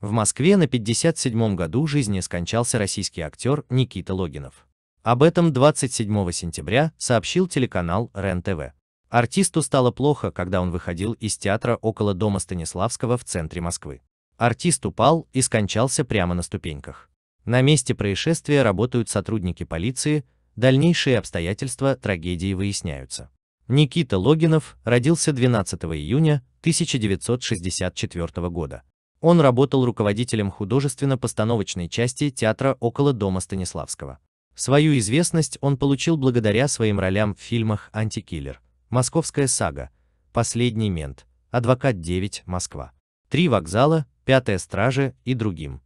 В Москве на 57-м году жизни скончался российский актер Никита Логинов. Об этом 27 сентября сообщил телеканал РЕН-ТВ. Артисту стало плохо, когда он выходил из театра около дома Станиславского в центре Москвы. Артист упал и скончался прямо на ступеньках. На месте происшествия работают сотрудники полиции, дальнейшие обстоятельства трагедии выясняются. Никита Логинов родился 12 июня 1964 года. Он работал руководителем художественно-постановочной части театра около дома Станиславского. Свою известность он получил благодаря своим ролям в фильмах «Антикиллер», «Московская сага», «Последний мент», «Адвокат 9», «Москва», «Три вокзала», «Пятая стража» и другим.